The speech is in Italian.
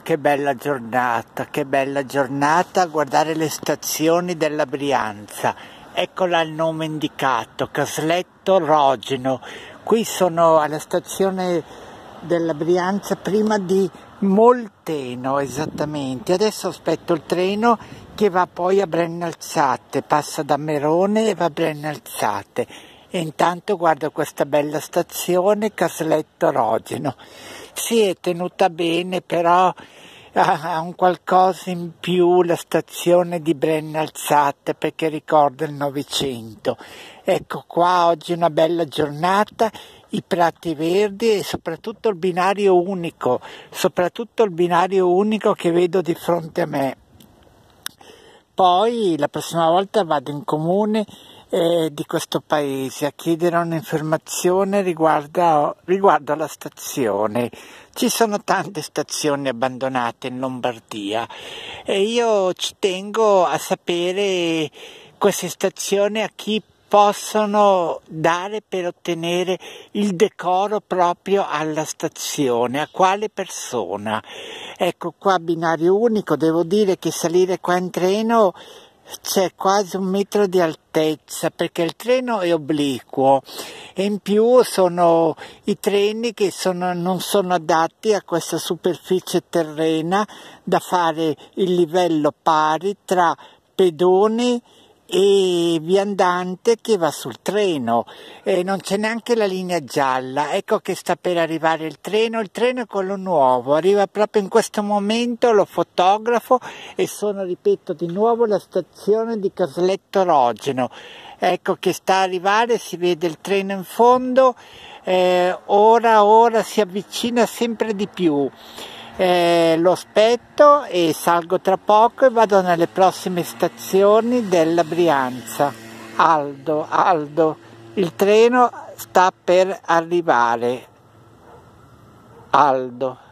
Che bella giornata, che bella giornata a guardare le stazioni della Brianza. Eccola il nome indicato, Casletto Rogeno. Qui sono alla stazione della Brianza prima di Molteno esattamente. Adesso aspetto il treno che va poi a Brennalzate, passa da Merone e va a Brennalzate. E intanto guardo questa bella stazione, Casletto Rogeno sì è tenuta bene però ha un qualcosa in più la stazione di Brenna alzata perché ricorda il Novecento. Ecco qua oggi una bella giornata, i prati verdi e soprattutto il binario unico, soprattutto il binario unico che vedo di fronte a me. Poi la prossima volta vado in comune eh, di questo paese a chiedere un'informazione riguardo, riguardo alla stazione. Ci sono tante stazioni abbandonate in Lombardia e io ci tengo a sapere queste stazioni a chi possono dare per ottenere il decoro proprio alla stazione, a quale persona. Ecco qua binario unico, devo dire che salire qua in treno c'è quasi un metro di altezza perché il treno è obliquo e in più sono i treni che sono, non sono adatti a questa superficie terrena da fare il livello pari tra pedoni e viandante che va sul treno e eh, non c'è neanche la linea gialla ecco che sta per arrivare il treno il treno è quello nuovo arriva proprio in questo momento lo fotografo e sono ripeto di nuovo alla stazione di Casletto Rogeno ecco che sta a arrivare si vede il treno in fondo eh, ora ora si avvicina sempre di più eh, lo aspetto e salgo tra poco e vado nelle prossime stazioni della Brianza. Aldo, Aldo, il treno sta per arrivare. Aldo.